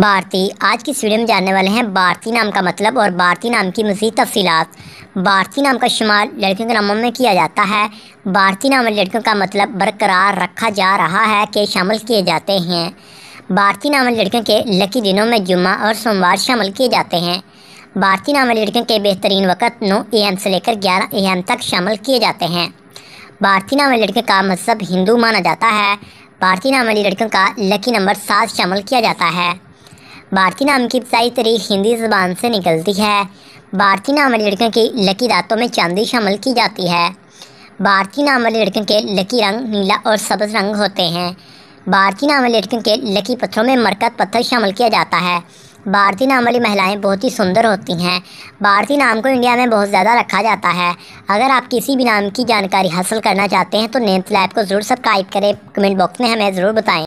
भारती आज की इस वीडियो में जानने वाले हैं भारती नाम का मतलब और भारती नाम की मजीद तफसीत भारती नाम का शुमार लड़कियों के नामों में किया जाता है भारती नाम वाले लड़कियों का मतलब बरकरार रखा जा रहा है कि शामिल किए जाते हैं भारती नाम वाले लड़कियों के लकी दिनों में जुम्मा और सोमवार शामिल किए जाते हैं भारती नाम वाले लड़कियों के बेहतरीन वक्त नौ ए एम से लेकर ग्यारह ए एम तक शामिल किए जाते हैं भारती नाम वाले लड़कियों का मजहब हिंदू माना जाता है भारती नाम वाली लड़कियों का लकी नंबर सात शामिल किया जाता है भारती नाम की इब्तई तरी हिंदी ज़बान से निकलती है भारती नाम वाली लड़कियों की लकी रातों में चांदी शामिल की जाती है भारती नाम वाली लड़कियों के लकी रंग नीला और सब्ज रंग होते हैं भारती नाम वाली लड़कियों के लकी पत्थरों में मरकत पत्थर शामिल किया जाता है भारतीय नाम वाली महिलाएं बहुत ही सुंदर होती हैं भारतीय नाम को इंडिया में बहुत ज़्यादा रखा जाता है अगर आप किसी भी नाम की जानकारी हासिल करना चाहते हैं तो नेम्स लैब को ज़रूर सब्सक्राइब करें कमेंट बॉक्स में हमें ज़रूर बताएं